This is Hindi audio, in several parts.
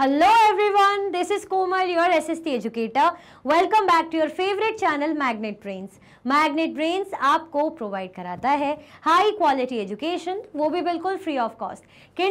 Hello everyone, this is Komal, as SST educator welcome back to your favourite channel Magnet Brains Magnet Brains आपको प्रोवाइड कराता है हाई क्वालिटी एजुकेशन वो भी बिल्कुल फ्री ऑफ कॉस्ट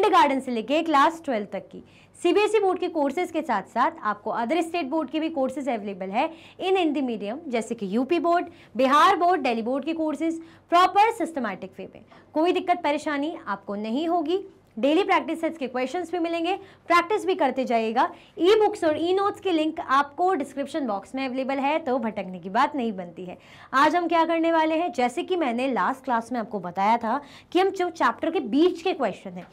गार्डन से लेके क्लास ट्वेल्थ तक की सीबीएसई बोर्ड e के कोर्सेज के साथ साथ आपको अदर स्टेट बोर्ड के भी कोर्सेज अवेलेबल है इन हिंदी मीडियम जैसे कि UP board Bihar board Delhi board के कोर्सेज प्रॉपर सिस्टमैटिक वे में कोई दिक्कत परेशानी आपको नहीं होगी डेली प्रैक्टिस सेट्स के क्वेश्चंस भी मिलेंगे प्रैक्टिस भी करते जाइएगा ई बुक्स और ई नोट्स के लिंक आपको डिस्क्रिप्शन बॉक्स में अवेलेबल है तो भटकने की बात नहीं बनती है आज हम क्या करने वाले हैं जैसे कि मैंने लास्ट क्लास में आपको बताया था कि हम जो चैप्टर के बीच के क्वेश्चन हैं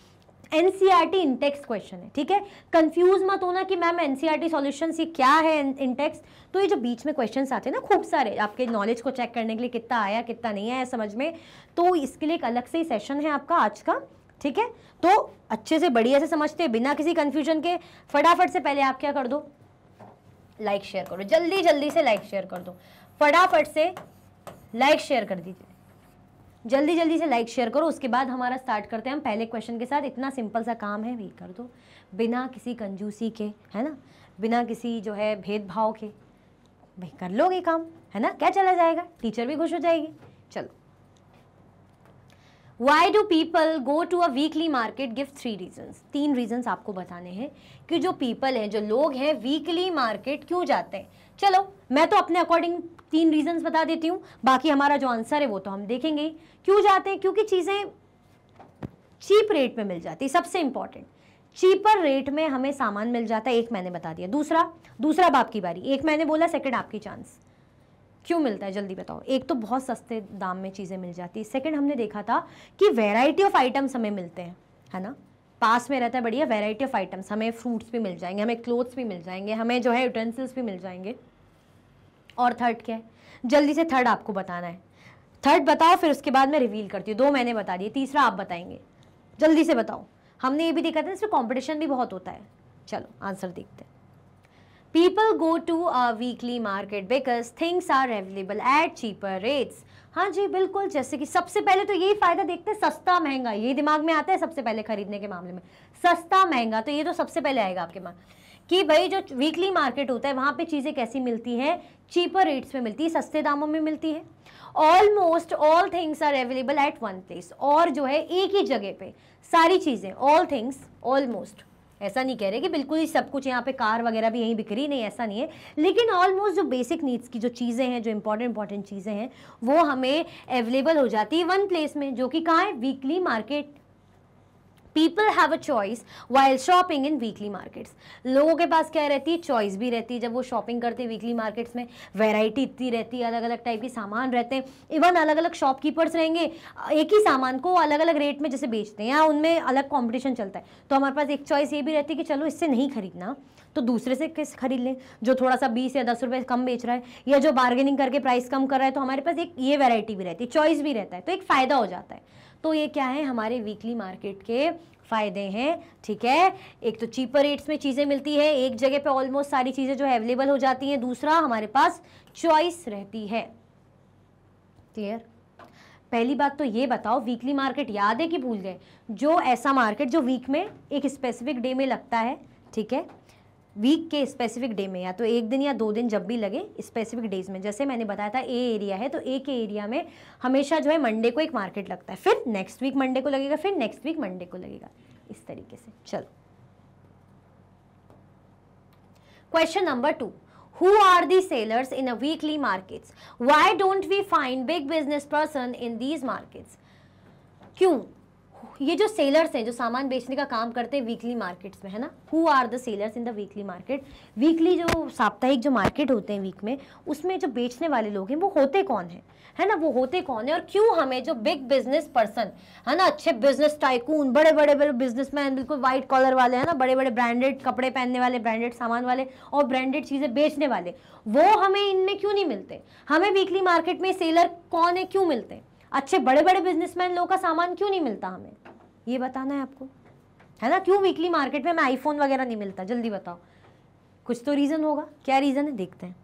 N C R T intext question है ठीक है कंफ्यूज मत होना कि ma'am N C R T solution ये क्या है इंटेक्स तो ये जो बीच में क्वेश्चन आते हैं ना खूब सारे आपके नॉलेज को चेक करने के लिए कितना आया कितना नहीं आया समझ में तो इसके लिए एक अलग से ही सेशन है आपका आज का ठीक है तो अच्छे से बढ़िया से समझते बिना किसी कन्फ्यूजन के फटाफट से पहले आप क्या कर दो लाइक शेयर करो जल्दी जल्दी से लाइक शेयर कर दो फटाफट से लाइक शेयर कर दीजिए जल्दी जल्दी से लाइक शेयर करो उसके बाद हमारा स्टार्ट करते हैं हम पहले क्वेश्चन के साथ इतना सिंपल सा काम है भी कर दो बिना किसी कंजूसी के है ना बिना किसी जो है भेदभाव के भाई कर लोगे काम है ना क्या चला जाएगा टीचर भी खुश हो जाएगी चलो why do people go to a weekly market give three reasons तीन रीजन्स आपको बताने हैं कि जो पीपल हैं जो लोग हैं वीकली मार्केट क्यों जाते हैं चलो मैं तो अपने अकॉर्डिंग तीन रीजन्स बता देती हूँ बाकी हमारा जो आंसर है वो तो हम देखेंगे क्यों जाते हैं क्योंकि चीज़ें चीप रेट में मिल जाती सबसे इंपॉर्टेंट चीपर रेट में हमें सामान मिल जाता है एक मैंने बता दिया दूसरा दूसरा बाप की बारी एक मैंने बोला सेकंड आपकी चांस क्यों मिलता है जल्दी बताओ एक तो बहुत सस्ते दाम में चीज़ें मिल जाती है सेकेंड हमने देखा था कि वेराइटी ऑफ आइटम्स हमें मिलते हैं है ना पास में रहता है बढ़िया वेराइटी ऑफ आइटम्स हमें फ्रूट्स भी मिल जाएंगे हमें क्लोथ्स भी मिल जाएंगे हमें जो है यूटेंसिल्स भी मिल जाएंगे और थर्ड क्या है जल्दी से थर्ड आपको बताना है थर्ड बताओ फिर उसके बाद मैं रिवील करती हूँ दो मैंने बता दिए तीसरा आप बताएंगे जल्दी से बताओ हमने ये भी देखा था इसमें कॉम्पिटिशन भी बहुत होता है चलो आंसर देखते हैं people go to a weekly market because things are available at cheaper rates हाँ जी बिल्कुल जैसे कि सबसे पहले तो यही फ़ायदा देखते हैं सस्ता महंगा यही दिमाग में आता है सबसे पहले खरीदने के मामले में सस्ता महंगा तो ये तो सबसे पहले आएगा आपके मन कि भाई जो वीकली मार्केट होता है वहाँ पे चीज़ें कैसी मिलती हैं चीपर रेट्स में मिलती है सस्ते दामों में मिलती है almost all things are available at one place और जो है एक ही जगह पे सारी चीज़ें ऑल थिंग्स ऑलमोस्ट ऐसा नहीं कह रहे कि बिल्कुल ही सब कुछ यहाँ पे कार वगैरह भी यहीं बिक्री नहीं ऐसा नहीं है लेकिन ऑलमोस्ट जो बेसिक नीड्स की जो चीज़ें हैं जो इंपॉर्टेंट इंपॉर्टेंट चीज़ें हैं वो हमें अवेलेबल हो जाती है वन प्लेस में जो कि कहाँ है weekly market people have a choice while shopping in weekly markets लोगों के पास क्या रहती है चॉइस भी रहती है जब वो शॉपिंग करते हैं वीकली मार्केट्स में वेराइटी इतनी रहती है अलग अलग टाइप के सामान रहते हैं इवन अलग अलग शॉपकीपर्स रहेंगे एक ही सामान को अलग अलग रेट में जैसे बेचते हैं या उनमें अलग कॉम्पिटिशन चलता है तो हमारे पास एक चॉइस ये भी रहती है कि चलो इससे नहीं खरीदना तो दूसरे से किस खरीद लें जो थोड़ा सा बीस या दस रुपये कम बेच रहा है या जो बार्गेनिंग करके प्राइस कम कर रहा है तो हमारे पास एक ये वेराइटी भी रहती है चॉइस भी रहता है तो एक फ़ायदा हो जाता है तो ये क्या है हमारे वीकली मार्केट के फ़ायदे हैं ठीक है एक तो चीपर रेट्स में चीज़ें मिलती है एक जगह पे ऑलमोस्ट सारी चीज़ें जो है अवेलेबल हो जाती हैं दूसरा हमारे पास चॉइस रहती है क्लियर पहली बात तो ये बताओ वीकली मार्केट याद है कि भूल गए जो ऐसा मार्केट जो वीक में एक स्पेसिफिक डे में लगता है ठीक है वीक के स्पेसिफिक डे में या तो एक दिन या दो दिन जब भी लगे स्पेसिफिक डेज में जैसे मैंने बताया था ए एरिया है तो ए के एरिया में हमेशा जो है मंडे को एक मार्केट लगता है फिर नेक्स्ट वीक मंडे को लगेगा फिर नेक्स्ट वीक मंडे को लगेगा इस तरीके से चलो question number two who are the sellers in a weekly markets why don't we find big business person in these markets क्यों ये जो सेलर्स हैं जो सामान बेचने का काम करते हैं वीकली मार्केट्स में है ना who are the sellers in the weekly market weekly जो साप्ताहिक जो मार्केट होते हैं वीक में उसमें जो बेचने वाले लोग हैं वो होते कौन हैं है ना वो होते कौन है और क्यों हमें जो बिग बिजनेस पर्सन है ना अच्छे बिजनेस टाइकून बड़े बड़े बड़े बिजनेसमैन बिल्कुल वाइट कॉलर वाले हैं ना बड़े बड़े ब्रांडेड कपड़े पहनने वाले ब्रांडेड सामान वाले और ब्रांडेड चीज़ें बेचने वाले वो हमें इनमें क्यों नहीं मिलते हमें वीकली मार्केट में सेलर कौन है क्यों मिलते हैं अच्छे बड़े बड़े बिजनेसमैन लोगों का सामान क्यों नहीं मिलता हमें ये बताना है आपको है ना क्यों वीकली मार्केट में हमें आईफोन वगैरह नहीं मिलता जल्दी बताओ कुछ तो रीज़न होगा क्या रीज़न है देखते हैं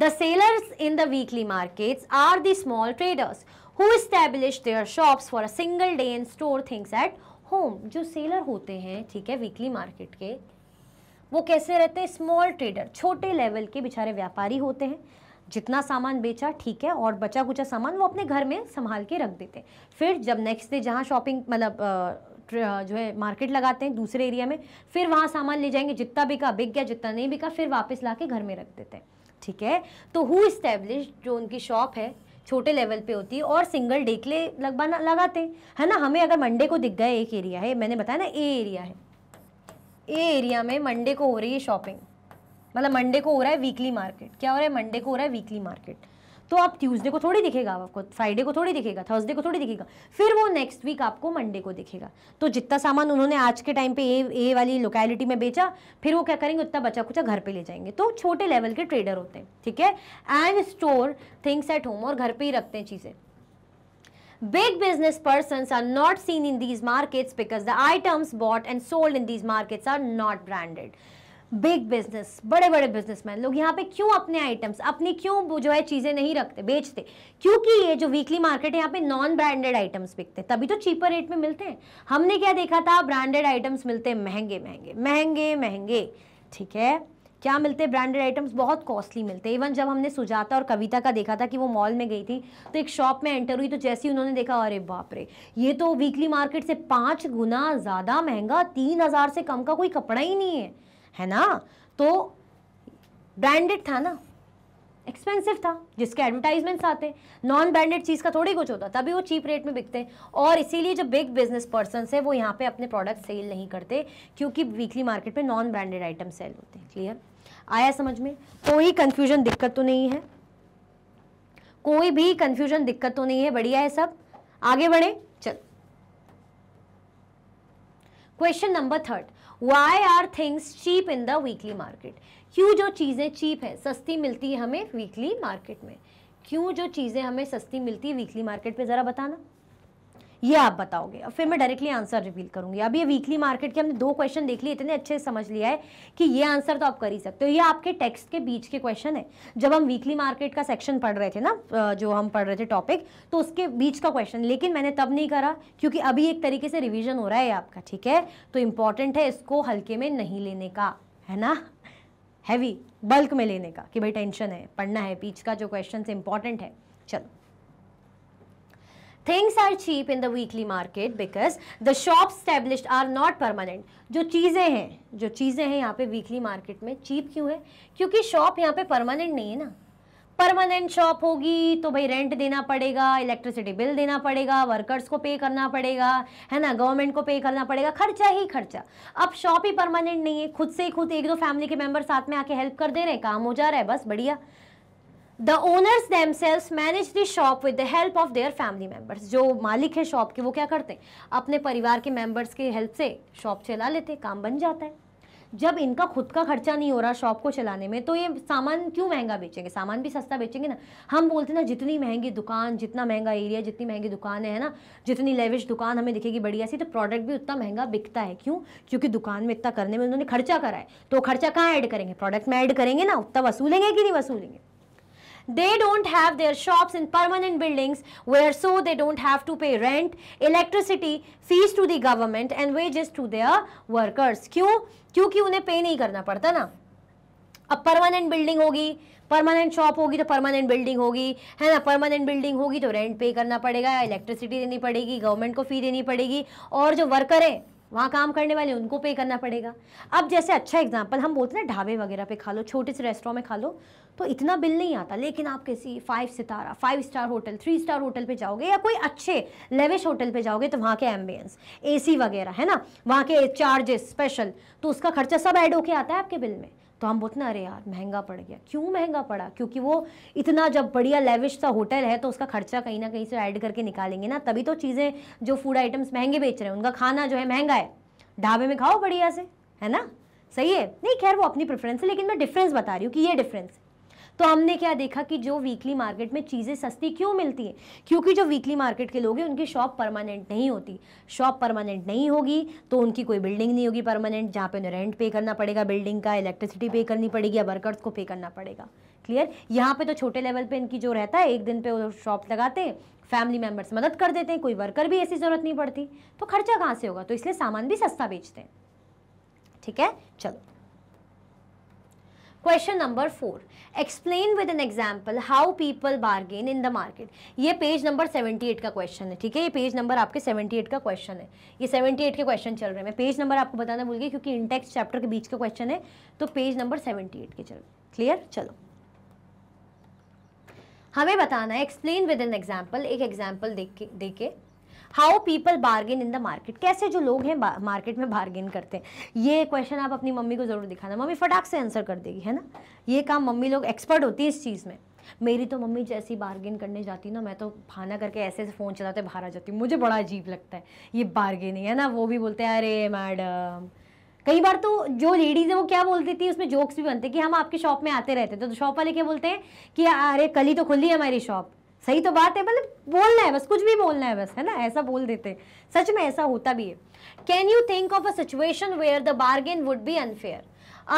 the sellers in the weekly markets are the small traders who establish their shops for a single day and store things at home जो सेलर होते हैं ठीक है वीकली मार्केट के वो कैसे रहते हैं स्मॉल ट्रेडर छोटे लेवल के बेचारे व्यापारी होते हैं जितना सामान बेचा ठीक है और बचा कुचा सामान वो अपने घर में संभाल के रख देते हैं फिर जब नेक्स्ट डे जहाँ शॉपिंग मतलब जो है मार्केट लगाते हैं दूसरे एरिया में फिर वहाँ सामान ले जाएंगे जितना बिका बिक गया जितना नहीं बिका फिर वापस ला के घर में रख देते हैं ठीक है तो हु इस्टेब्लिश जो उनकी शॉप है छोटे लेवल पे होती है और सिंगल डे के लिए लगवाना लगाते है ना हमें अगर मंडे को दिख गया एक एरिया है मैंने बताया ना ए एरिया है ए एरिया में मंडे को हो रही है शॉपिंग मतलब मंडे को हो रहा है वीकली मार्केट क्या हो रहा है मंडे को हो रहा है वीकली मार्केट तो आप ट्यूसडे को थोड़ी दिखेगा आपको फ्राइडे को थोड़ी दिखेगा थर्सडे को थोड़ी दिखेगा फिर वो नेक्स्ट वीक आपको मंडे को दिखेगा तो जितना सामान उन्होंने आज के टाइम पे ए ए वाली लोकेलिटी में बेचा फिर वो क्या करेंगे उतना बचा कुचा घर पे ले जाएंगे तो छोटे लेवल के ट्रेडर होते हैं ठीक है and store things at home और घर पर ही रखते हैं चीज़ें big business person are not seen in these markets because the items bought and sold in these market are not branded big business बड़े बड़े बिजनेसमैन लोग यहाँ पे क्यों अपने आइटम्स अपनी क्यों जो है चीज़ें नहीं रखते बेचते क्योंकि ये जो वीकली मार्केट है यहाँ पे नॉन ब्रांडेड आइटम्स बिकते हैं तभी तो चीपर रेट में मिलते हैं हमने क्या देखा था ब्रांडेड आइटम्स मिलते महंगे महंगे महंगे महंगे ठीक है क्या मिलते हैं ब्रांडेड आइटम्स बहुत कॉस्टली मिलते हैं इवन जब हमने सुजाता और कविता का देखा था कि वो मॉल में गई थी तो एक शॉप में एंटर हुई तो जैसे ही उन्होंने देखा अरे बाप रे ये तो वीकली मार्केट से पाँच गुना ज़्यादा महंगा तीन हज़ार से कम का कोई कपड़ा ही नहीं है है ना तो ब्रांडेड था ना एक्सपेंसिव था जिसके एडवर्टाइजमेंट्स आते नॉन ब्रांडेड चीज़ का थोड़ी कुछ होता तभी वो चीप रेट में बिकते हैं और इसीलिए जो बिग बिजनेस पर्सन है वो यहाँ पे अपने प्रोडक्ट सेल नहीं करते क्योंकि वीकली मार्केट में नॉन ब्रांडेड आइटम सेल होते हैं क्लियर आया समझ में कोई कन्फ्यूजन दिक्कत तो नहीं है कोई भी कन्फ्यूजन दिक्कत तो नहीं है बढ़िया है सब आगे बढ़े चल question number third why are things cheap in the weekly market क्यों जो चीज़ें चीप हैं सस्ती मिलती है हमें वीकली मार्केट में क्यों जो चीज़ें हमें सस्ती मिलती है वीकली मार्केट में ज़रा बताना ये आप बताओगे और फिर मैं डायरेक्टली आंसर रिवील करूंगी अब ये वीकली मार्केट के हमने दो क्वेश्चन देख लिए इतने अच्छे से समझ लिया है कि ये आंसर तो आप कर ही सकते हो ये आपके टेक्स्ट के बीच के क्वेश्चन है जब हम वीकली मार्केट का सेक्शन पढ़ रहे थे ना जो हम पढ़ रहे थे टॉपिक तो उसके बीच का क्वेश्चन लेकिन मैंने तब नहीं करा क्योंकि अभी एक तरीके से रिविजन हो रहा है आपका ठीक है तो इम्पॉर्टेंट है इसको हल्के में नहीं लेने का है ना हैवी बल्क में लेने का कि भाई टेंशन है पढ़ना है बीच का जो क्वेश्चन इंपॉर्टेंट है चलो things are cheap in the weekly market because the shop established are not permanent जो चीज़ें हैं जो चीज़ें हैं यहाँ पे वीकली मार्केट में चीप क्यों है क्योंकि शॉप यहाँ पे परमानेंट नहीं है ना परमानेंट शॉप होगी तो भाई रेंट देना पड़ेगा इलेक्ट्रिसिटी बिल देना पड़ेगा वर्कर्स को पे करना पड़ेगा है ना गवर्नमेंट को पे करना पड़ेगा खर्चा ही खर्चा अब शॉप ही परमानेंट नहीं है खुद से ही खुद एक दो फैमिली के मेम्बर साथ में आके हेल्प कर दे रहे हैं काम हो जा रहा है बस बढ़िया the owners sells manage the shop with the help of their family members जो मालिक है शॉप के वो क्या करते हैं अपने परिवार के मेम्बर्स की हेल्प से शॉप चला लेते काम बन जाता है जब इनका खुद का खर्चा नहीं हो रहा शॉप को चलाने में तो ये सामान क्यों महंगा बेचेंगे सामान भी सस्ता बेचेंगे ना हम बोलते ना जितनी महंगी दुकान जितना महंगा एरिया जितनी महंगी दुकान है ना जितनी लेविश दुकान हमें दिखेगी बढ़िया सी तो प्रोडक्ट भी उतना महंगा बिकता है क्यों क्योंकि दुकान में इतना करने में उन्होंने खर्चा करा है तो खर्चा कहाँ ऐड करेंगे प्रोडक्ट में ऐड करेंगे ना उतना वसूलेंगे कि नहीं वसूलेंगे they don't have their shops in permanent buildings where so they don't have to pay rent, electricity, fees to the government and wages to their workers. क्यों? क्योंकि उन्हें pay नहीं करना पड़ता ना अब परमानेंट बिल्डिंग होगी परमानेंट शॉप होगी तो परमानेंट बिल्डिंग होगी है ना परमानेंट बिल्डिंग होगी तो रेंट पे करना पड़ेगा इलेक्ट्रिसिटी देनी पड़ेगी गवर्नमेंट को फ़ी देनी पड़ेगी और जो वर्कर हैं वहाँ काम करने वाले उनको पे करना पड़ेगा अब जैसे अच्छा एग्जाम्पल हम बोलते हैं ना ढाबे वगैरह पे खा लो छोटे से रेस्टोरेंट में खा लो तो इतना बिल नहीं आता लेकिन आप किसी फाइव सितारा five star hotel three star hotel पे जाओगे या कोई अच्छे लेविश होटल पे जाओगे तो वहाँ के एम्बियंस ए वगैरह है ना वहाँ के चार्जेस स्पेशल तो उसका खर्चा सब ऐड होके आता है आपके बिल में तो हम बोलते ना अरे यार महंगा पड़ गया क्यों महंगा पड़ा क्योंकि वो इतना जब बढ़िया लेविश सा होटल है तो उसका खर्चा कहीं ना कहीं से ऐड करके निकालेंगे ना तभी तो चीज़ें जो फूड आइटम्स महंगे बेच रहे हैं उनका खाना जो है महंगा है ढाबे में खाओ बढ़िया से है ना सही है नहीं खैर वो अपनी प्रेफरेंस है लेकिन मैं डिफरेंस बता रही हूँ कि ये डिफरेंस तो हमने क्या देखा कि जो वीकली मार्केट में चीज़ें सस्ती क्यों मिलती हैं क्योंकि जो वीकली मार्केट के लोग हैं उनकी शॉप परमानेंट नहीं होती शॉप परमानेंट नहीं होगी तो उनकी कोई बिल्डिंग नहीं होगी परमानेंट जहाँ पे उन्हें रेंट पे करना पड़ेगा बिल्डिंग का इलेक्ट्रिसिटी पे करनी पड़ेगी या वर्कर्स को पे करना पड़ेगा क्लियर यहाँ पे तो छोटे लेवल पे इनकी जो रहता है एक दिन पे वो शॉप लगाते हैं फैमिली मेम्बर्स मदद कर देते हैं कोई वर्कर भी ऐसी ज़रूरत नहीं पड़ती तो खर्चा कहाँ से होगा तो इसलिए सामान भी सस्ता बेचते हैं ठीक है चलो question number four explain with an example how people bargain in the market ये पेज नंबर सेवेंटी एट का क्वेश्चन है ठीक है ये पेज नंबर आपके सेवेंटी एट का क्वेश्चन है ये सेवेंटी एट के क्वेश्चन चल रहे हैं मैं पेज नंबर आपको बताना भूल गया क्योंकि इंटेक्स चैप्टर के बीच का क्वेश्चन है तो पेज नंबर सेवेंटी एट के चल क्लियर चलो हमें बताना है एक्सप्लेन विद एन एग्जाम्पल एक एग्जाम्पल दे के how people bargain in the market कैसे जो लोग हैं मार्केट में बार्गेन करते हैं ये क्वेश्चन आप अपनी मम्मी को ज़रूर दिखाना मम्मी फटाक से आंसर कर देगी है ना ये काम मम्मी लोग एक्सपर्ट होती है इस चीज़ में मेरी तो मम्मी जैसी बार्गेन करने जाती ना मैं तो भाना करके ऐसे ऐसे फ़ोन चलाते बाहर आ जाती मुझे बड़ा अजीब लगता है ये बार्गेनिंग है ना वो भी बोलते हैं अरे मैडम कई बार तो जो लेडीज़ है वो क्या बोलती थी उसमें जोक्स भी बनते कि हम आपके शॉप में आते रहते तो शॉप वाले क्या बोलते हैं कि अरे कल ही तो खुली है हमारी शॉप सही तो बात है मतलब बोलना है बस कुछ भी बोलना है बस है ना ऐसा बोल देते हैं सच में ऐसा होता भी है can you think of a situation where the bargain would be unfair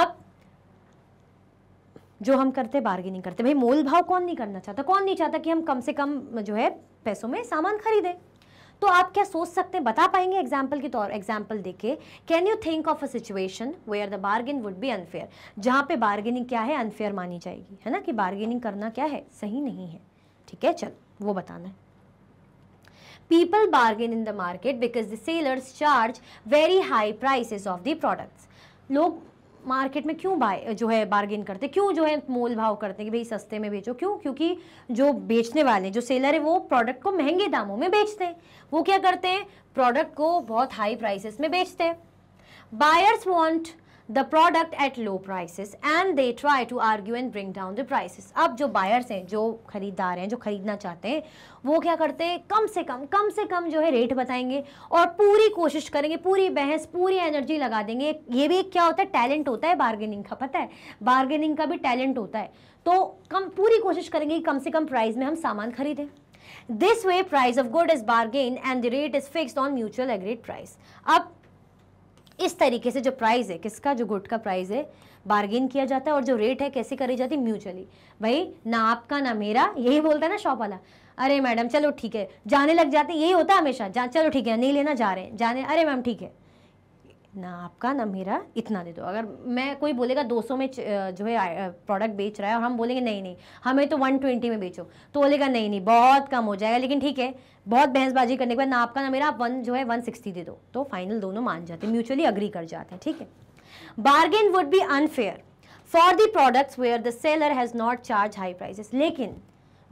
अब जो हम करते बार्गेनिंग करते भाई मोल भाव कौन नहीं करना चाहता कौन नहीं चाहता कि हम कम से कम जो है पैसों में सामान खरीदें तो आप क्या सोच सकते हैं बता पाएंगे एग्जाम्पल के तौर एग्जाम्पल देखे can you think of a situation where the bargain would be unfair जहाँ पे बार्गेनिंग क्या है अनफेयर मानी जाएगी है ना कि बार्गेनिंग करना क्या है सही नहीं है ठीक है चल वो बताना है people bargain in the market because the sellers charge very high prices of the products लोग मार्केट में क्यों बाय जो है बार्गेन करते क्यों जो है मोल भाव करते कि भाई सस्ते में बेचो क्यों क्योंकि जो बेचने वाले जो सेलर है वो प्रोडक्ट को महंगे दामों में बेचते हैं वो क्या करते हैं प्रोडक्ट को बहुत हाई प्राइसेस में बेचते हैं buyers want the product at low prices and they try to argue and bring down the prices अब जो buyers हैं जो खरीदार हैं जो खरीदना चाहते हैं वो क्या करते हैं कम से कम कम से कम जो है रेट बताएंगे और पूरी कोशिश करेंगे पूरी बहस पूरी एनर्जी लगा देंगे ये भी क्या होता है टैलेंट होता है बार्गेनिंग का पता है बार्गेनिंग का भी टैलेंट होता है तो कम पूरी कोशिश करेंगे कि कम से कम प्राइस में हम सामान खरीदें this way price of good is bargain and the rate is fixed on mutual agreed price अब इस तरीके से जो प्राइस है किसका जो गुट का प्राइस है बार्गेन किया जाता है और जो रेट है कैसे करी जाती है म्यूचुअली भाई ना आपका ना मेरा यही बोलता है ना शॉप वाला अरे मैडम चलो ठीक है जाने लग जाते यही होता है हमेशा जा चलो ठीक है नहीं लेना जा रहे हैं जाने अरे मैम ठीक है ना आपका ना मेरा इतना दे दो अगर मैं कोई बोलेगा 200 में जो है प्रोडक्ट बेच रहा है और हम बोलेंगे नहीं नहीं हमें तो 120 में बेचो तो बोलेगा नहीं नहीं बहुत कम हो जाएगा लेकिन ठीक है बहुत बहसबाजी करने के बाद ना आपका ना मेरा आप वन जो है वन सिक्सटी दे दो तो फाइनल दोनों मान जाते हैं म्यूचुअली अग्री कर जाते हैं ठीक है bargain would be unfair for the products where the seller has not charge high prices लेकिन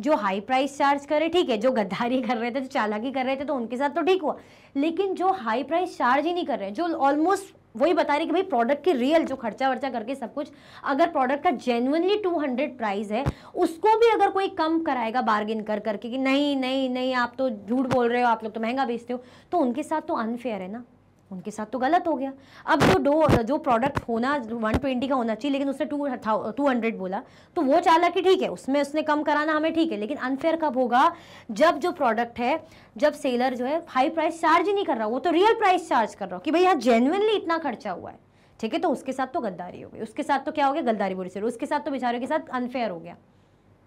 जो हाई प्राइस चार्ज करे ठीक है जो गद्दारी कर रहे थे जो चालाकी कर रहे थे तो उनके साथ तो ठीक हुआ लेकिन जो हाई प्राइस चार्ज ही नहीं कर रहे जो ऑलमोस्ट वही बता रही कि भाई प्रोडक्ट के रियल जो खर्चा वर्चा करके सब कुछ अगर प्रोडक्ट का जेनुअनली 200 प्राइस है उसको भी अगर कोई कम कराएगा बार्गिन कर करके कि नहीं नहीं नहीं आप तो झूठ बोल रहे हो आप लोग तो महंगा बेचते हो तो उनके साथ तो अनफेयर है ना उनके साथ तो गलत हो गया अब जो डो जो प्रोडक्ट होना 120 का होना चाहिए लेकिन उसने टू टू हंड्रेड बोला तो वो चाला कि ठीक है उसमें उसने कम कराना हमें ठीक है लेकिन अनफेयर कब होगा जब जो प्रोडक्ट है जब सेलर जो है हाई प्राइस चार्ज ही नहीं कर रहा वो तो रियल प्राइस चार्ज कर रहा हो कि भाई यहाँ जेनुअनली इतना खर्चा हुआ है ठीक है तो उसके साथ तो गद्दारी हो गई उसके साथ तो क्या हो गया गद्दारी बोली से उसके साथ तो बेचारों के साथ अनफेयर हो गया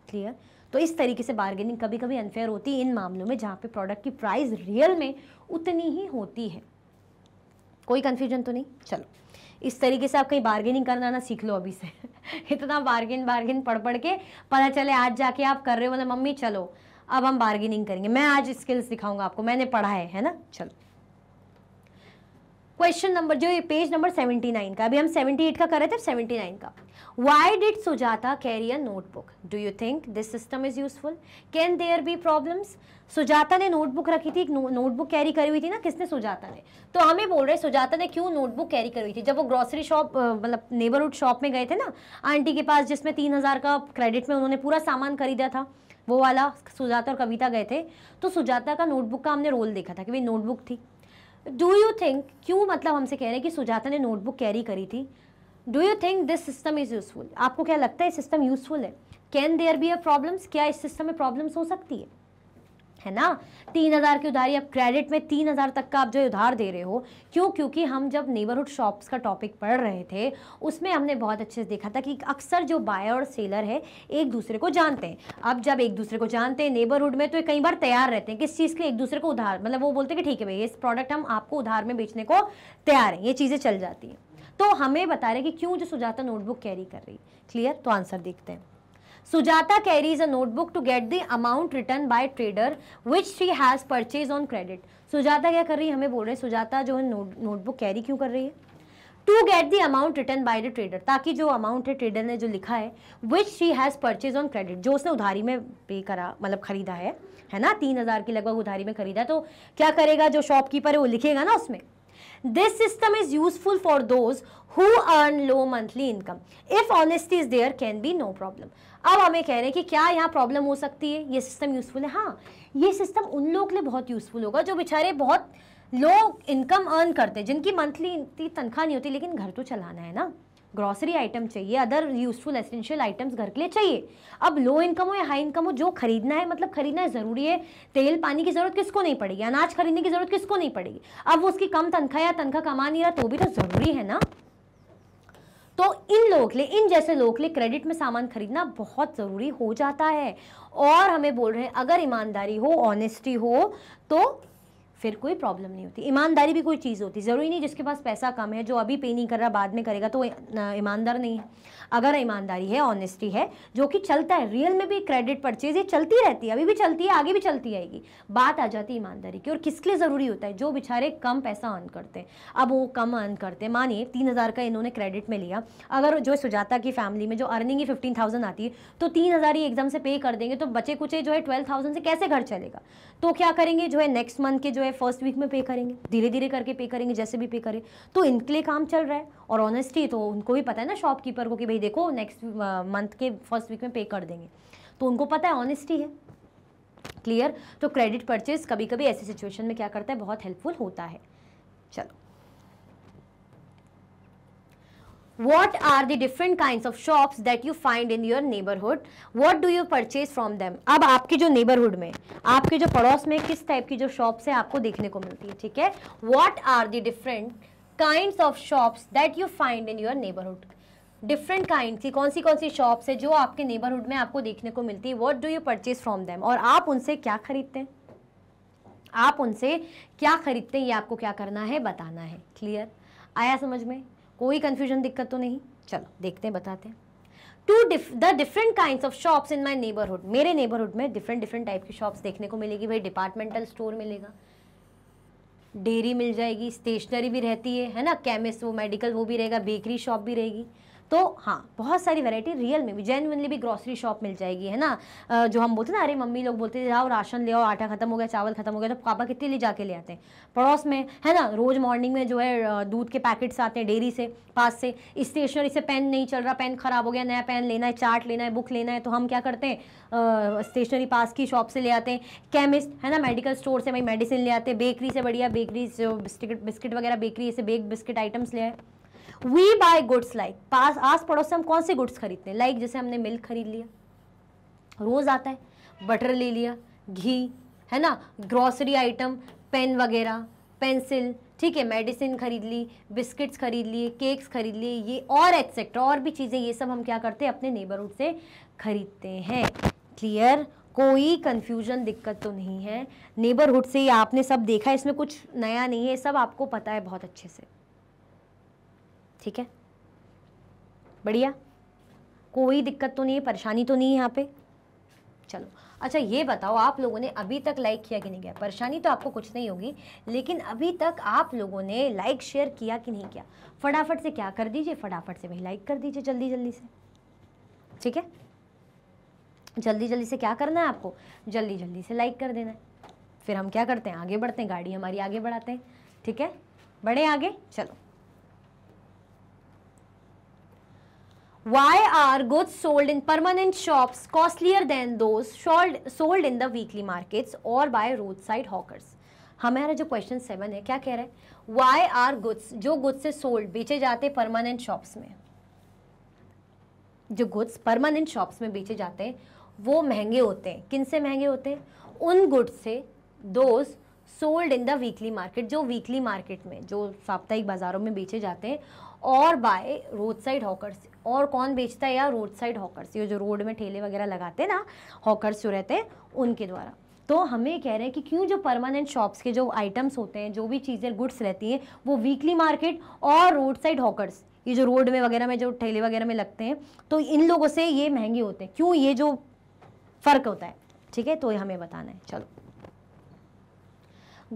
क्लियर तो इस तरीके से बार्गेनिंग कभी कभी अनफेयर होती है इन मामलों में जहाँ पे प्रोडक्ट की प्राइस रियल में उतनी ही होती है कोई कन्फ्यूजन तो नहीं चलो इस तरीके से आप कहीं बार्गेनिंग करना ना सीख लो अभी से इतना बार्गेन बार्गेन पढ़ पढ़ के पता चले आज जाके आप कर रहे हो बोले मम्मी चलो अब हम बार्गेनिंग करेंगे मैं आज स्किल्स दिखाऊंगा आपको मैंने पढ़ा है है ना चलो क्वेश्चन नंबर जो ये पेज नंबर 79 का अभी हम 78 का कर रहे थे 79 का why did Sujata carry a notebook do you think this system is useful can there be problems Sujata ने नोटबुक रखी थी नोटबुक कैरी करी हुई थी ना किसने सुजाता ने तो हमें बोल रहे सुजाता ने क्यों नोटबुक कैरी करी हुई थी जब वो ग्रॉसरी शॉप मतलब नेबरहुड शॉप में गए थे ना आंटी के पास जिसमें तीन हज़ार का क्रेडिट में उन्होंने पूरा सामान खरीदा था वो वाला सुजाता और कविता गए थे तो सुजाता का नोटबुक का हमने रोल देखा था कि भाई नोटबुक थी डू यू थिंक क्यों मतलब हमसे कह रहे हैं कि सुजाता ने नोटबुक कैरी करी थी do you think this system is useful आपको क्या लगता है सिस्टम यूजफुल है can there be a problems क्या इस सिस्टम में प्रॉब्लम्स हो सकती है है ना तीन हज़ार की उधारी आप क्रेडिट में तीन हज़ार तक का आप जो उधार दे रहे हो क्यों क्योंकि हम जब नेबरहुड शॉप्स का टॉपिक पढ़ रहे थे उसमें हमने बहुत अच्छे से देखा था कि अक्सर जो बायर और सेलर है एक दूसरे को जानते हैं अब जब एक दूसरे को जानते हैं नेबरहुड में तो कई बार तैयार रहते हैं किस चीज़ के एक दूसरे को उधार मतलब वो बोलते हैं कि ठीक है भाई इस प्रोडक्ट हम आपको उधार में बेचने को तैयार हैं ये चीज़ें चल जाती हैं तो हमें बता रहे कि क्यों जो सुजाता नोटबुक कैरी कर रही क्लियर तो आंसर देखते हैं Sujata carries a notebook to get the amount returned by trader which she has purchased on credit. Sujata क्या कर रही है हमें बोल रहे हैं सुजाता जो है नोटबुक कैरी क्यों कर रही है to get the amount return by the trader ताकि जो अमाउंट है ट्रेडर ने जो लिखा है which she has purchase on credit जो उसने उधारी में पे करा मतलब खरीदा है है ना तीन हज़ार की लगभग उधारी में खरीदा तो क्या करेगा जो शॉपकीपर है वो लिखेगा ना उसमें this system is useful for those who earn low monthly income if honesty is there can be no problem अब हमें कह रहे हैं कि क्या यहाँ प्रॉब्लम हो सकती है ये सिस्टम यूज़फुल है हाँ ये सिस्टम उन लोगों के लिए बहुत यूज़फुल होगा जो बेचारे बहुत लो इनकम अर्न करते हैं जिनकी मंथली इतनी तनख्वाह नहीं होती लेकिन घर तो चलाना है ना ग्रॉसरी आइटम चाहिए अदर यूजफुल एसेंशियल आइटम्स घर के लिए चाहिए अब लो इनकम हो या हाई इनकम हो जो खरीदना है मतलब खरीदना है ज़रूरी है तेल पानी की ज़रूरत किसको नहीं पड़ेगी अनाज खरीदने की ज़रूरत किसको नहीं पड़ेगी अब वो उसकी कम तनख्वाह या तनख्वाह कमा नहीं रहा तो भी तो ज़रूरी है ना तो इन लोगों के लिए इन जैसे लोगों के लिए क्रेडिट में सामान खरीदना बहुत ज़रूरी हो जाता है और हमें बोल रहे हैं अगर ईमानदारी हो ऑनेस्टी हो तो फिर कोई प्रॉब्लम नहीं होती ईमानदारी भी कोई चीज़ होती ज़रूरी नहीं जिसके पास पैसा कम है जो अभी पे नहीं कर रहा बाद में करेगा तो ईमानदार नहीं है अगर ईमानदारी है ऑनेस्टी है जो कि चलता है रियल में भी क्रेडिट परचेज ये चलती रहती है अभी भी चलती है आगे भी चलती आएगी बात आ जाती है ईमानदारी की और किसके लिए ज़रूरी होता है जो बेचारे कम पैसा अर्न करते हैं अब वो कम अर्न करते हैं मानिए तीन हज़ार का इन्होंने क्रेडिट में लिया अगर जो सुजाता की फैमिली में जो अर्निंग ही फिफ्टीन थाउजेंड आती है तो तीन हज़ार ही एग्जाम से पे कर देंगे तो बचे कुछ जो है ट्वेल्व थाउजेंड से कैसे घर चलेगा तो क्या करेंगे जो है नेक्स्ट मंथ के जो है फर्स्ट वीक में पे करेंगे धीरे धीरे करके पे करेंगे जैसे भी पे करें तो इनके लिए काम चल रहा है और ऑनेस्टली तो उनको भी पता है ना शॉपकीपर को कि भाई देखो नेक्स्ट मंथ के फर्स्ट वीक में पे कर देंगे तो उनको पता है ऑनेस्टी है क्लियर तो क्रेडिट परचेज कभी कभी ऐसी सिचुएशन में क्या करता है बहुत हेल्पफुल होता है चलो what are the different kinds of shops that you find in your neighborhood what do you purchase from them अब आपके जो neighborhood में आपके जो पड़ोस में किस टाइप की जो शॉप्स है आपको देखने को मिलती है ठीक है what are the different kinds of shops that you find in your neighborhood different kind की कौन सी कौन सी शॉप्स है जो आपके नेबरहुड में आपको देखने को मिलती है what do you purchase from them और आप उनसे क्या खरीदते हैं आप उनसे क्या खरीदते हैं ये आपको क्या करना है बताना है क्लियर आया समझ में कोई कन्फ्यूजन दिक्कत तो नहीं चलो देखते हैं बताते हैं to the different kind of shops in my neighbourhood मेरे नेबरहुड में डिफरेंट डिफरेंट टाइप की शॉप्स देखने को मिलेगी भाई डिपार्टमेंटल स्टोर मिलेगा डेयरी मिल जाएगी स्टेशनरी भी रहती है है ना केमिस्ट वो मेडिकल वो भी रहेगा बेकरी शॉप भी रहेगी तो हाँ बहुत सारी वैरायटी रियल में भी जेनवनली भी ग्रॉसरी शॉप मिल जाएगी है ना जो हम बोलते हैं ना अरे मम्मी लोग बोलते थे जाओ राशन ले आओ आटा खत्म हो गया चावल खत्म हो गया तो पापा कितने ले जाके ले आते हैं पड़ोस में है ना रोज़ मॉर्निंग में जो है दूध के पैकेट्स आते हैं डेयरी से पास से स्टेशनरी से पेन नहीं चल रहा पेन ख़राब हो गया नया पेन लेना है चार्ट लेना है बुक लेना है तो हम क्या करते हैं स्टेशनरी पास की शॉप से ले आते हैं केमिस्ट है ना मेडिकल स्टोर से भाई मेडिसिन ले आते हैं बेकरी से बढ़िया बेकरी से बिस्किट बिस्किट वगैरह बेकरी से बेक बिस्किट आइटम्स ले आए वी बाय गुड्स लाइक पास आस पड़ोस से हम कौन से गुड्स खरीदते हैं लाइक like जैसे हमने मिल्क खरीद लिया रोज़ आता है बटर ले लिया घी है ना ग्रॉसरी आइटम पेन वगैरह पेंसिल ठीक है मेडिसिन खरीद ली बिस्किट्स खरीद लिए केक्स खरीद लिए ये और एक्सेट्रा और भी चीज़ें ये सब हम क्या करते हैं अपने नेबरहुड से खरीदते हैं क्लियर कोई कन्फ्यूजन दिक्कत तो नहीं है नेबरहुड से ही आपने सब देखा है इसमें कुछ नया नहीं है सब आपको पता है बहुत अच्छे से ठीक है बढ़िया कोई दिक्कत तो नहीं है परेशानी तो नहीं है यहाँ पे चलो अच्छा ये बताओ आप लोगों ने अभी तक लाइक किया कि नहीं किया परेशानी तो आपको कुछ नहीं होगी लेकिन अभी तक आप लोगों ने लाइक शेयर किया कि नहीं किया फटाफट से क्या कर दीजिए फटाफट से भाई लाइक कर दीजिए जल्दी जल्दी से ठीक है जल्दी जल्दी से क्या करना है आपको जल्दी जल्दी से लाइक कर देना है फिर हम क्या करते हैं आगे बढ़ते हैं गाड़ी हमारी आगे बढ़ाते हैं ठीक है बढ़े आगे चलो Why are goods sold in permanent shops costlier than those sold sold in the weekly markets or by roadside hawkers? हमारा जो क्वेश्चन सेवन है क्या कह रहे है वाई आर गुड्स जो गुड्स से सोल्ड बेचे जाते हैं परमानेंट शॉप्स में जो गुड्स परमानेंट शॉप्स में बेचे जाते हैं वो महंगे होते हैं किन से महंगे होते हैं उन गुड्स से those sold in the weekly market जो वीकली मार्केट में जो साप्ताहिक बाज़ारों में बेचे जाते हैं और बाय रोड साइड हॉकर्स और कौन बेचता है यार रोड साइड हॉकर्स ये जो रोड में ठेले वगैरह लगाते हैं ना हॉकर्स जो रहते हैं उनके द्वारा तो हमें कह रहे हैं कि क्यों जो परमानेंट शॉप्स के जो आइटम्स होते हैं जो भी चीज़ें गुड्स रहती हैं वो वीकली मार्केट और रोड साइड हॉकर्स ये जो रोड में वगैरह में जो ठेले वगैरह में लगते हैं तो इन लोगों से ये महंगे होते हैं क्यों ये जो फ़र्क होता है ठीक है तो ये हमें बताना है चलो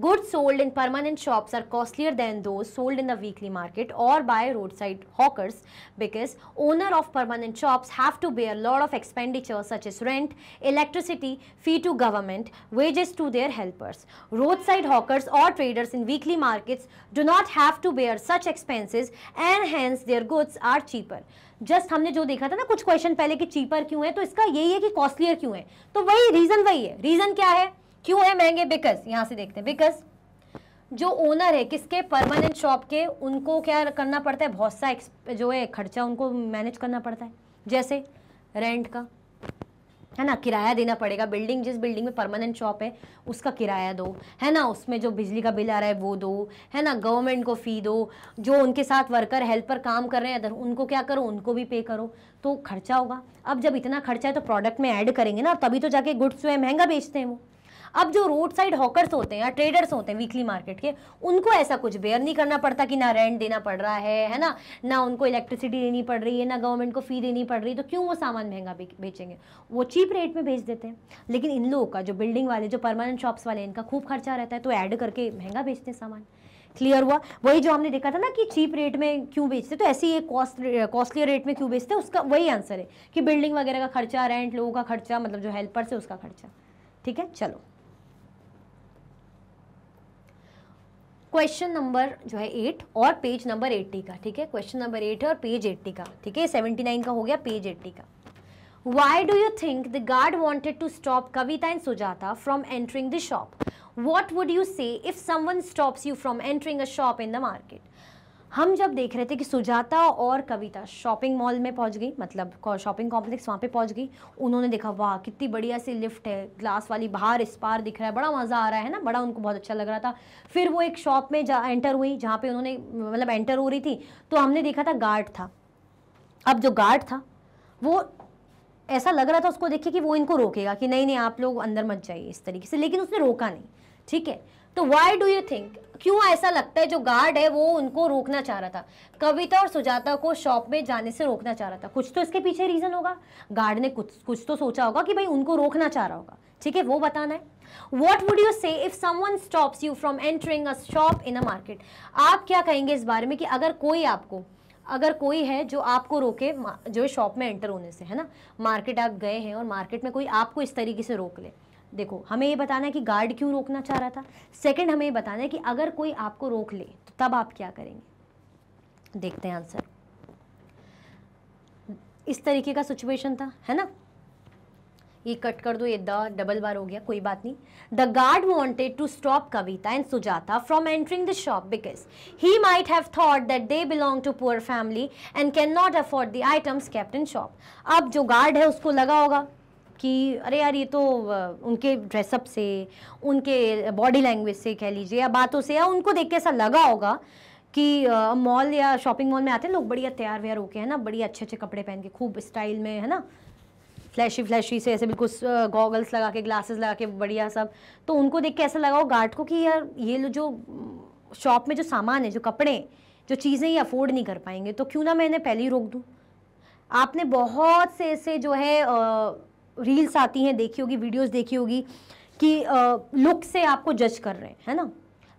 Goods sold in permanent shops are costlier than those sold in the weekly market or by roadside hawkers because owner of permanent shops have to bear a lot of expenditure such as rent, electricity, fee to government, wages to their helpers. Roadside hawkers or traders in weekly markets do not have to bear such expenses and hence their goods are cheaper. Just हमने जो देखा था ना कुछ क्वेश्चन पहले कि चीपर क्यों है तो इसका यही है कि कॉस्टलियर क्यों है तो वही रीजन वही है रीजन क्या है क्यों है महंगे बिकॉज यहाँ से देखते हैं बिकॉज जो ओनर है किसके परमानेंट शॉप के उनको क्या करना पड़ता है बहुत सा जो है खर्चा उनको मैनेज करना पड़ता है जैसे रेंट का है ना किराया देना पड़ेगा बिल्डिंग जिस बिल्डिंग में परमानेंट शॉप है उसका किराया दो है ना उसमें जो बिजली का बिल आ रहा है वो दो है ना गवर्नमेंट को फ़ी दो जो उनके साथ वर्कर हेल्पर काम कर रहे हैं अदर उनको क्या करो उनको भी पे करो तो खर्चा होगा अब जब इतना खर्चा है तो प्रोडक्ट में ऐड करेंगे ना तभी तो जाके गुड्स जो है महंगा बेचते हैं वो अब जो रोड साइड हॉकर्स होते हैं या ट्रेडर्स होते हैं वीकली मार्केट के उनको ऐसा कुछ बेयर नहीं करना पड़ता कि ना रेंट देना पड़ रहा है है ना ना उनको इलेक्ट्रिसिटी देनी पड़ रही है ना गवर्नमेंट को फ़ी देनी पड़ रही है तो क्यों वो सामान महंगा बेचेंगे वो चीप रेट में बेच देते हैं लेकिन इन लोगों का जो बिल्डिंग वाले जो परमानेंट शॉप्स वाले इनका खूब खर्चा रहता है तो ऐड करके महंगा बेचते हैं सामान क्लियर हुआ वही जो हमने देखा था ना कि चीप रेट में क्यों बेचते तो ऐसे ही कॉस्ट कॉस्टली रेट में क्यों बेचते उसका वही आंसर है कि बिल्डिंग वगैरह का खर्चा रेंट लोगों का खर्चा मतलब जो हेल्पर से उसका खर्चा ठीक है चलो क्वेश्चन नंबर जो है एट और पेज नंबर एट्टी का ठीक है क्वेश्चन नंबर एट और पेज एट्टी का ठीक है सेवेंटी नाइन का हो गया पेज एट्टी का why do you think the guard wanted to stop Kavita and Sujata from entering the shop what would you say if someone stops you from entering a shop in the market हम जब देख रहे थे कि सुजाता और कविता शॉपिंग मॉल में पहुंच गई मतलब शॉपिंग कॉम्प्लेक्स वहाँ पे पहुंच गई उन्होंने देखा वाह कितनी बढ़िया सी लिफ्ट है ग्लास वाली बाहर इस पार दिख रहा है बड़ा मज़ा आ रहा है ना बड़ा उनको बहुत अच्छा लग रहा था फिर वो एक शॉप में जा एंटर हुई जहाँ पे उन्होंने मतलब एंटर हो रही थी तो हमने देखा था गार्ड था अब जो गार्ड था वो ऐसा लग रहा था उसको देखिए कि वो इनको रोकेगा कि नहीं नहीं आप लोग अंदर मत जाइए इस तरीके से लेकिन उसने रोका नहीं ठीक है तो वाई डू यू थिंक क्यों ऐसा लगता है जो गार्ड है वो उनको रोकना चाह रहा था कविता और सुजाता को शॉप में जाने से रोकना चाह रहा था कुछ तो इसके पीछे रीज़न होगा गार्ड ने कुछ कुछ तो सोचा होगा कि भाई उनको रोकना चाह रहा होगा ठीक है वो बताना है what would you say if someone stops you from entering a shop in a market आप क्या कहेंगे इस बारे में कि अगर कोई आपको अगर कोई है जो आपको रोके जो शॉप में एंटर होने से है ना मार्केट आप गए हैं और मार्केट में कोई आपको इस तरीके से रोक ले देखो हमें ये बताना है कि गार्ड क्यों रोकना चाह रहा था सेकंड हमें ये बताना है कि अगर कोई आपको रोक ले तो तब आप क्या करेंगे देखते हैं आंसर इस तरीके का सिचुएशन था है ना ये कट कर दो ये द डबल बार हो गया कोई बात नहीं the guard wanted to stop Kavita and Sujata from entering the shop because he might have thought that they belong to poor family and can not afford the items kept in shop अब जो गार्ड है उसको लगा होगा कि अरे यार ये तो उनके ड्रेसअप से उनके बॉडी लैंग्वेज से कह लीजिए या बातों से या उनको देख के ऐसा लगा होगा कि मॉल या शॉपिंग मॉल में आते हैं लोग बढ़िया तैयार व्यार होके है ना बड़ी अच्छे अच्छे कपड़े पहन के खूब स्टाइल में है ना फ्लैशी फ्लैशी से ऐसे बिल्कुल गॉगल्स लगा के ग्लासेस लगा के बढ़िया सब तो उनको देख के ऐसा लगा हो गार्ड को कि यार ये जो शॉप में जो सामान है जो कपड़े जो चीज़ें ये अफोर्ड नहीं कर पाएंगे तो क्यों ना मैं इन्हें पहले ही रोक दूँ आपने बहुत से ऐसे जो है रील्स आती हैं देखी होगी वीडियोस देखी होगी कि लुक से आपको जज कर रहे हैं है ना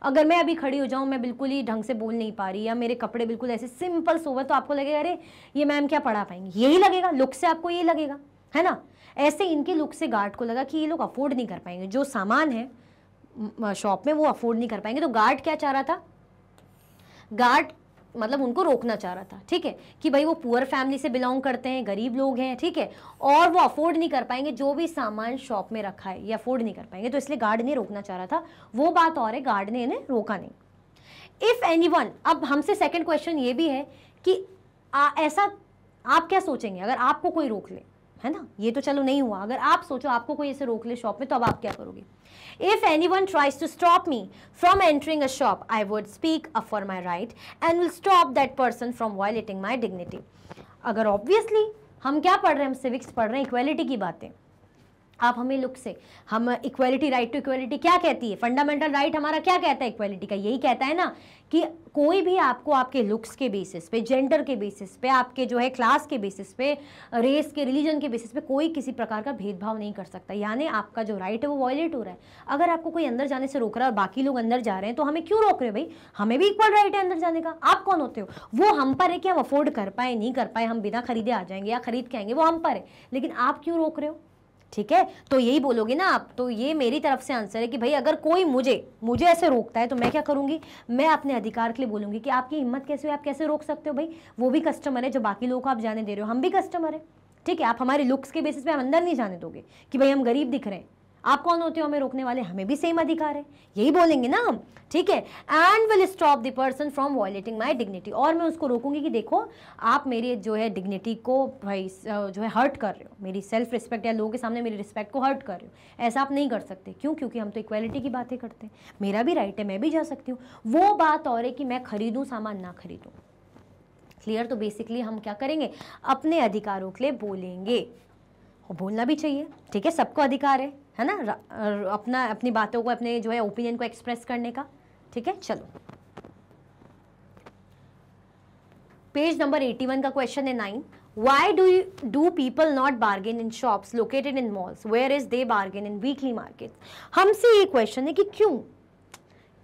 अगर मैं अभी खड़ी हो जाऊँ मैं बिल्कुल ही ढंग से बोल नहीं पा रही या मेरे कपड़े बिल्कुल ऐसे सिंपल सोवर तो आपको लगेगा अरे ये मैम क्या पढ़ा पाएंगी यही लगेगा लुक से आपको यही लगेगा है ना ऐसे इनके लुक से गार्ड को लगा कि ये लोग अफोर्ड नहीं कर पाएंगे जो सामान है शॉप में वो अफोर्ड नहीं कर पाएंगे तो गार्ड क्या चाह रहा था गार्ड मतलब उनको रोकना चाह रहा था ठीक है कि भाई वो पुअर फैमिली से बिलोंग करते हैं गरीब लोग हैं ठीक है और वो अफोर्ड नहीं कर पाएंगे जो भी सामान शॉप में रखा है ये अफोर्ड नहीं कर पाएंगे तो इसलिए गार्ड ने रोकना चाह रहा था वो बात और है गार्ड ने इन्हें रोका नहीं इफ़ एनी अब हमसे सेकेंड क्वेश्चन ये भी है कि आ, ऐसा आप क्या सोचेंगे अगर आपको कोई रोक ले है ना ये तो चलो नहीं हुआ अगर आप सोचो आपको कोई ऐसे रोक ले शॉप में तो अब आप क्या करोगे If anyone tries to stop me from entering a shop, I would speak up for my right and will stop that person from violating my dignity. अगर obviously हम क्या पढ़ रहे हैं हम civics पढ़ रहे हैं equality की बातें आप हमें लुक से हम इक्वलिटी राइट टू इक्वलिटी क्या कहती है फंडामेंटल राइट right हमारा क्या कहता है इक्वलिटी का यही कहता है ना कि कोई भी आपको आपके लुक्स के बेसिस पे जेंडर के बेसिस पे आपके जो है क्लास के बेसिस पे रेस के रिलीजन के बेसिस पे कोई किसी प्रकार का भेदभाव नहीं कर सकता यानी आपका जो राइट है वो वॉयलेट हो रहा है अगर आपको कोई अंदर जाने से रोक रहा है और बाकी लोग अंदर जा रहे हैं तो हमें क्यों रोक रहे भाई हमें भी इक्वल राइट है अंदर जाने का आप कौन होते हो वो हम पर है कि हम अफोर्ड कर पाए नहीं कर पाए हम बिना खरीदे आ जाएंगे या खरीद के आएंगे वो हम पर है लेकिन आप क्यों रोक रहे हो ठीक है तो यही बोलोगे ना आप तो ये मेरी तरफ से आंसर है कि भाई अगर कोई मुझे मुझे ऐसे रोकता है तो मैं क्या करूंगी मैं अपने अधिकार के लिए बोलूंगी कि आपकी हिम्मत कैसे हुई आप कैसे रोक सकते हो भाई वो भी कस्टमर है जो बाकी लोगों को आप जाने दे रहे हो हम भी कस्टमर है ठीक है आप हमारे लुक्स के बेसिस पे हम अंदर नहीं जाने दोगे कि भाई हम गरीब दिख रहे हैं आप कौन होते हो हमें रोकने वाले हमें भी सेम अधिकार है यही बोलेंगे ना हम ठीक है and will stop the person from violating my dignity और मैं उसको रोकूंगी कि देखो आप मेरी जो है डिग्निटी को भाई जो है हर्ट कर रहे हो मेरी सेल्फ रिस्पेक्ट या लोगों के सामने मेरी रिस्पेक्ट को हर्ट कर रहे हो ऐसा आप नहीं कर सकते क्यों क्योंकि हम तो इक्वालिटी की बातें करते हैं मेरा भी राइट है मैं भी जा सकती हूँ वो बात और है कि मैं खरीदूँ सामान ना खरीदूँ क्लियर तो बेसिकली हम क्या करेंगे अपने अधिकारों के लिए बोलेंगे और बोलना भी चाहिए ठीक है सबको अधिकार है है ना अपना अपनी बातों को अपने जो है ओपिनियन को एक्सप्रेस करने का ठीक है चलो पेज नंबर एटी वन का क्वेश्चन है nine why do do people not bargain in in located in malls where is they bargain in weekly market हमसे ये क्वेश्चन है कि क्यों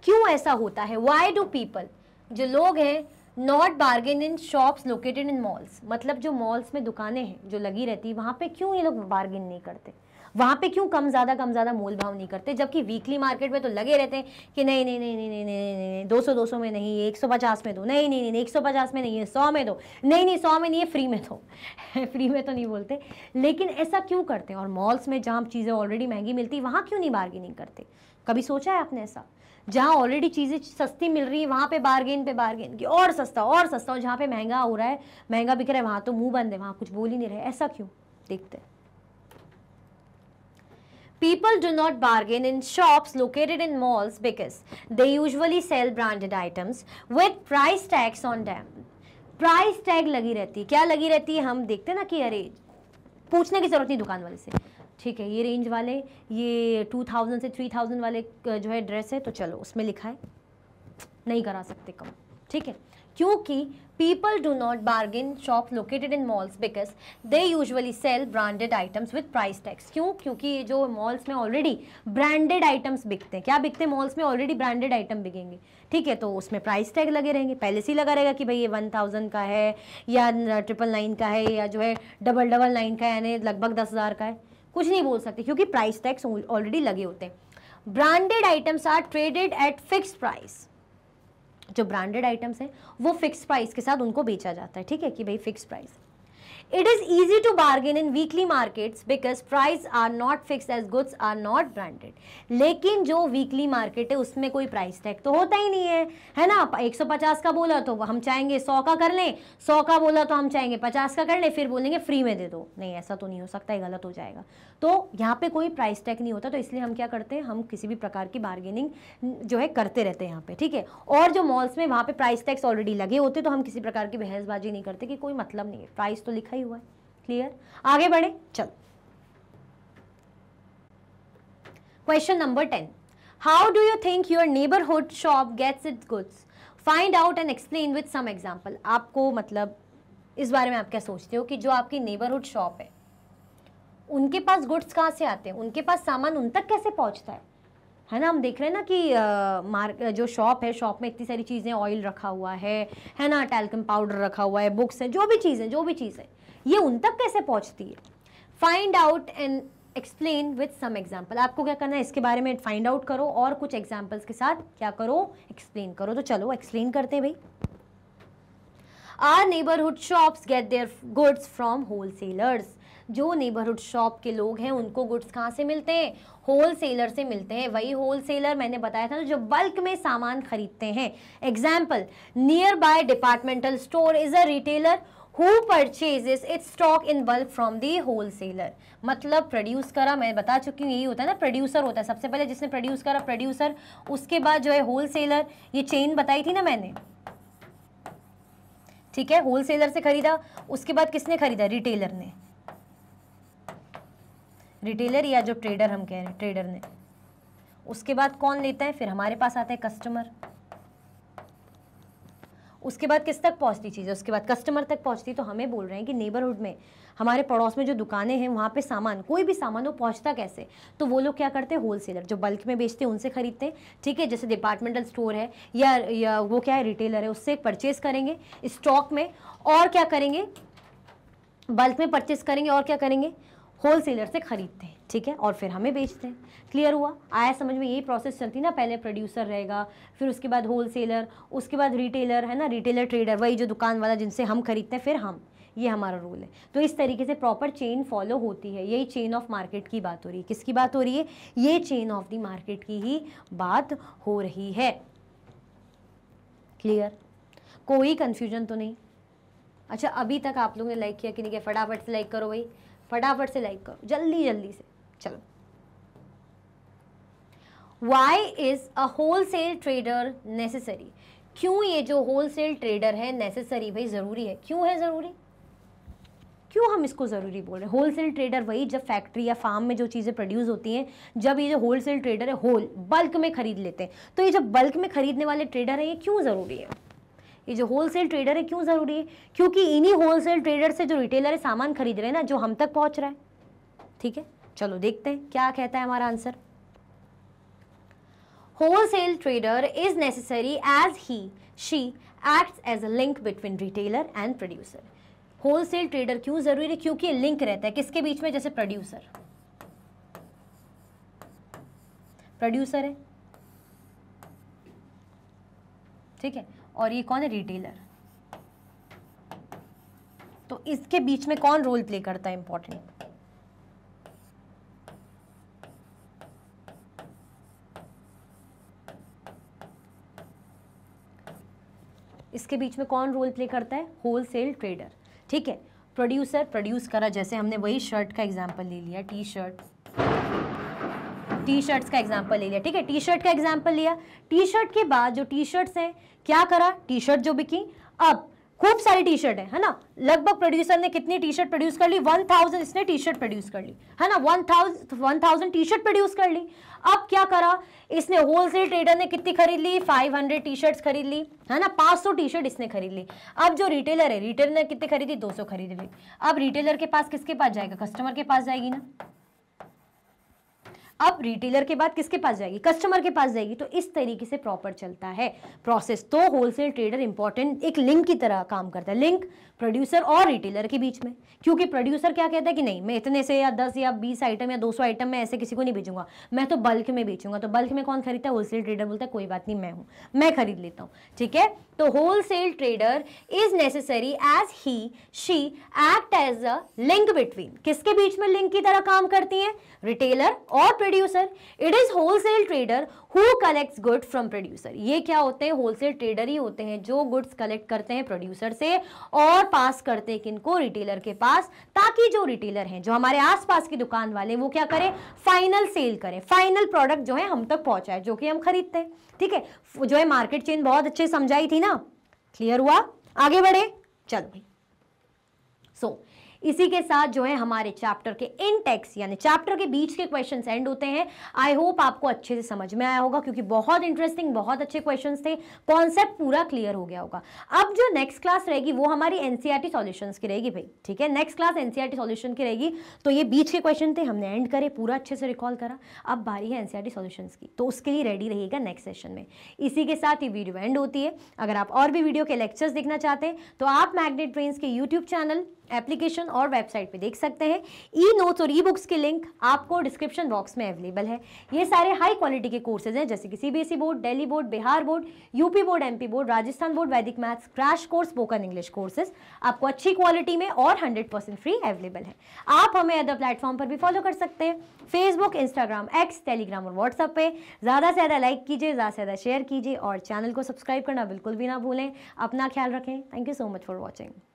क्यों ऐसा होता है वाई डू पीपल जो लोग हैं not bargain in shops located in malls मतलब जो मॉल्स में दुकानें हैं जो लगी रहती है वहाँ पे क्यों ये लोग बार्गेन नहीं करते वहाँ पे क्यों कम ज़्यादा कम ज़्यादा मोल भाव नहीं करते जबकि वीकली मार्केट में तो लगे रहते हैं कि नहीं नहीं नहीं नहीं नहीं नहीं नहीं दो सौ दो सौ में नहीं एक सौ पचास में दो नहीं नहीं नहीं एक सौ पचास में नहीं है सौ में दो नहीं नहीं सौ में नहीं है फ्री में दो फ्री में तो नहीं बोलते लेकिन ऐसा क्यों करते हैं और मॉल्स में जहाँ चीज़ें ऑलरेडी महंगी मिलती वहाँ क्यों नहीं बार्गेनिंग करते कभी सोचा है आपने ऐसा जहाँ ऑलरेडी चीज़ें सस्ती मिल रही है वहाँ पे बार्गेन पे बार्गेन की और सस्ता और सस्ता और जहाँ पे महंगा हो रहा है महंगा बिक रहा है वहाँ तो मुंह बंद है वहाँ कुछ बोल ही नहीं रहे ऐसा क्यों देखते हैं People do not bargain in shops located in malls because they usually sell branded items with price tags on them. Price tag लगी रहती है क्या लगी रहती है हम देखते हैं ना कि अरे पूछने की ज़रूरत नहीं दुकान वाले से ठीक है ये रेंज वाले ये टू थाउजेंड से थ्री थाउजेंड वाले जो है ड्रेस है तो चलो उसमें लिखा है नहीं करा सकते कम ठीक है क्योंकि People do not bargain shops located in malls because they usually sell branded items with price tags. क्यों क्योंकि ये जो malls में already branded items बिकते हैं क्या बिकते हैं malls में already branded item बिकेंगे ठीक है तो उसमें प्राइस टैग लगे रहेंगे पहले से ही लगा रहेगा कि भाई ये वन थाउजेंड का है या ट्रिपल नाइन का है या जो है डबल डबल नाइन का है यानी लगभग दस हज़ार का है कुछ नहीं बोल सकते क्योंकि प्राइस टैग्स ऑलरेडी लगे होते हैं branded items are traded at fix price जो ब्रांडेड आइटम्स हैं वो फिक्स प्राइस के साथ उनको बेचा जाता है ठीक है कि भाई fix price it is easy to bargain in weekly markets because price are not fix as goods are not branded लेकिन जो वीकली मार्केट है उसमें कोई प्राइस टैक तो होता ही नहीं है है ना 150 का बोला तो हम चाहेंगे 100 का कर लें 100 का बोला तो हम चाहेंगे 50 का कर लें फिर बोलेंगे फ्री में दे दो नहीं ऐसा तो नहीं हो सकता है गलत हो जाएगा तो यहाँ पे कोई प्राइस टैग नहीं होता तो इसलिए हम क्या करते हैं हम किसी भी प्रकार की बार्गेनिंग जो है करते रहते हैं यहाँ पे ठीक है और जो मॉल्स में वहाँ पे प्राइस टैक्स ऑलरेडी लगे होते तो हम किसी प्रकार की बहसबाजी नहीं करते कि कोई मतलब नहीं है प्राइस तो लिखा लिखा ही हुआ है क्लियर आगे बढ़े चल question number ten how do you think your neighbourhood shop gets it goods find out and explain with some example आपको मतलब इस बारे में आप क्या सोचते हो कि जो आपकी नेबरहुड शॉप है उनके पास गुड्स कहाँ से आते हैं उनके पास सामान उन तक कैसे पहुँचता है है ना हम देख रहे हैं ना कि आ, मार्क जो शॉप है शॉप में इतनी सारी चीज़ें ऑयल रखा हुआ है है ना टैल्कम पाउडर रखा हुआ है बुक्स हैं जो भी चीज़ें जो भी चीज़ें ये उन तक कैसे पहुंचती है find out and explain with some example आपको क्या करना है इसके बारे में फाइंड आउट करो और कुछ एग्जाम्पल्स के साथ क्या करो एक्सप्लेन करो तो चलो एक्सप्लेन करते हैं भाई our neighbourhood shops get their goods from wholesalers जो नेबरहुड शॉप के लोग हैं उनको गुड्स कहाँ से मिलते हैं होल सेलर से मिलते हैं वही होल सेलर मैंने बताया था ना जो बल्क में सामान खरीदते हैं example nearby departmental store is a retailer who purchases its stock in bulk from the wholesaler मतलब प्रोड्यूस करा मैं बता चुकी हूँ यही होता है ना प्रोड्यूसर होता है सबसे पहले जिसने प्रोड्यूस करा प्रोड्यूसर उसके बाद जो है होलसेलर ये चेन बताई थी ना मैंने ठीक है होलसेलर से खरीदा उसके बाद किसने खरीदा रिटेलर ने रिटेलर या जो ट्रेडर हम कह रहे हैं ट्रेडर ने उसके बाद कौन लेता है फिर हमारे पास आता है कस्टमर उसके बाद किस तक पहुंचती चीज़ें उसके बाद कस्टमर तक पहुंचती तो हमें बोल रहे हैं कि नेबरहुड में हमारे पड़ोस में जो दुकानें हैं वहाँ पे सामान कोई भी सामान वो पहुँचता कैसे तो वो लोग क्या करते हैं होलसेलर जो बल्क में बेचते हैं उनसे खरीदते हैं ठीक है जैसे डिपार्टमेंटल स्टोर है या, या वो क्या है रिटेलर है उससे परचेज़ करेंगे स्टॉक में और क्या करेंगे बल्क में परचेज़ करेंगे और क्या करेंगे होलसेलर से खरीदते हैं ठीक है और फिर हमें बेचते हैं क्लियर हुआ आया समझ में यही प्रोसेस चलती ना पहले प्रोड्यूसर रहेगा फिर उसके बाद होलसेलर उसके बाद रिटेलर है ना रिटेलर ट्रेडर वही जो दुकान वाला जिनसे हम खरीदते हैं फिर हम ये हमारा रूल है तो इस तरीके से प्रॉपर चेन फॉलो होती है यही चेन ऑफ मार्केट की बात हो रही है किसकी बात हो रही है ये चेन ऑफ दी मार्केट की ही बात हो रही है क्लियर कोई कन्फ्यूजन तो नहीं अच्छा अभी तक आप लोग ने लाइक किया कि नहीं क्या फटाफट से लाइक करो भाई फटाफट से लाइक करो जल्दी जल्दी से चलो why is a wholesale trader necessary क्यों ये जो होल सेल ट्रेडर है नेसेसरी भाई ज़रूरी है क्यों है ज़रूरी क्यों हम इसको ज़रूरी बोल रहे हैं होलसेल ट्रेडर वही जब फैक्ट्री या फार्म में जो चीज़ें प्रोड्यूस होती हैं जब ये जो होल सेल ट्रेडर है होल बल्क में खरीद लेते हैं तो ये जो बल्क में खरीदने वाले ट्रेडर हैं ये क्यों ज़रूरी है ये जो होलसेल ट्रेडर है क्यों ज़रूरी है क्योंकि इन्हीं होलसेल ट्रेडर से जो रिटेलर है सामान खरीद रहे हैं ना जो हम तक पहुँच रहा है ठीक है चलो देखते हैं क्या कहता है हमारा answer wholesale trader is necessary as he she act as a link between retailer and producer wholesale trader क्यों जरूरी है क्योंकि लिंक रहता है किसके बीच में जैसे प्रोड्यूसर प्रोड्यूसर है ठीक है और ये कौन है रिटेलर तो इसके बीच में कौन रोल प्ले करता है इंपॉर्टेंट इसके बीच में कौन रोल प्ले करता है होलसेल ट्रेडर ठीक है प्रोड्यूसर प्रोड्यूस करा जैसे हमने वही शर्ट का एग्जाम्पल ले लिया टी शर्ट टी शर्ट्स का एग्जाम्पल ले लिया ठीक है टी शर्ट का एग्जाम्पल लिया टी शर्ट के बाद जो टी शर्ट्स हैं क्या करा टी शर्ट जो बिकी अब खूब सारी टी शर्ट है है ना लगभग प्रोड्यूसर ने कितनी टी शर्ट प्रोड्यूस कर ली वन थाउजेंड इसने टी शर्ट प्रोड्यूस कर ली है ना one thousand one thousand T-shirt produce कर ली अब क्या करा इसने होलसेल ट्रेडर ने कितनी खरीद ली फाइव हंड्रेड टी शर्ट खरीद ली है ना पांच सौ टी शर्ट इसने खरीद ली अब जो रिटेलर है रिटेलर ने कितनी खरीदी दो सौ खरीद ली अब रिटेलर के पास किसके पास जाएगा कस्टमर के पास जाएगी ना अब रिटेलर के बाद किसके पास जाएगी कस्टमर के पास जाएगी तो इस तरीके से प्रॉपर चलता है प्रोसेस तो होलसेल ट्रेडर इंपॉर्टेंट एक लिंक की तरह काम करता है लिंक प्रोड्यूसर और रिटेलर के बीच में क्योंकि प्रोड्यूसर क्या कहता है कि नहीं मैं इतने से या दस या बीस आइटम या दो सौ आइटम मैं ऐसे किसी को नहीं बेचूंगा मैं तो बल्क में बेचूंगा तो बल्क में कौन खरीदता है होलसेल ट्रेडर बोलता है कोई बात नहीं मैं हूँ मैं खरीद लेता हूँ ठीक है तो wholesale trader is necessary as he she act as a link between किसके बीच में लिंक की तरह काम करती है रिटेलर और producer it is wholesale trader who collects good from producer ये क्या होते हैं होलसेल ट्रेडर ही होते हैं जो गुड्स कलेक्ट करते हैं प्रोड्यूसर से और पास करते हैं किनको रिटेलर के पास ताकि जो रिटेलर हैं जो हमारे आसपास की दुकान वाले वो क्या करें फाइनल सेल करें फाइनल प्रोडक्ट जो है हम तक पहुंचाए जो कि हम खरीदते हैं ठीक है जो है मार्केट चेन बहुत अच्छे समझाई थी ना क्लियर हुआ आगे बढ़े चलो भाई सो so, इसी के साथ जो है हमारे चैप्टर के इन टेक्स यानी चैप्टर के बीच के क्वेश्चन एंड होते हैं आई होप आपको अच्छे से समझ में आया होगा क्योंकि बहुत इंटरेस्टिंग बहुत अच्छे क्वेश्चन थे कॉन्सेप्ट पूरा क्लियर हो गया होगा अब जो नेक्स्ट क्लास रहेगी वो हमारी एनसीआरटी सोल्यूशन की रहेगी भाई ठीक है नेक्स्ट क्लास एनसीआरटी सोल्यूशन की रहेगी तो ये बीच के क्वेश्चन थे हमने एंड करे पूरा अच्छे से रिकॉल करा अब बारी है एनसीआरटी सोल्यूशन की तो उसके लिए रेडी रहेगा नेक्स्ट सेशन में इसी के साथ ये वीडियो एंड होती है अगर आप और भी वीडियो के लेक्चर्स देखना चाहते हैं तो आप मैग्नेट ब्रेन के यूट्यूब चैनल एप्लीकेशन और वेबसाइट पे देख सकते हैं ई नोट्स और ई बुक्स के लिंक आपको डिस्क्रिप्शन बॉक्स में अवेलेबल है ये सारे हाई क्वालिटी के कोर्सेज हैं जैसे कि CBSE board Delhi board Bihar board UP board MP board Rajasthan board Vedic maths crash course spoken English courses आपको अच्छी क्वालिटी में और हंड्रेड फ्री अवेलेबल है आप हमें अदर प्लेटफॉर्म पर भी फॉलो कर सकते हैं फेसबुक इंस्टाग्राम एक्स टेलीग्राम और व्हाट्सअप पर ज़्यादा से ज़्यादा लाइक कीजिए ज़्यादा से ज़्यादा शेयर कीजिए और चैनल को सब्सक्राइब करना बिल्कुल भी ना भूलें अपना ख्याल रखें thank you so much for watching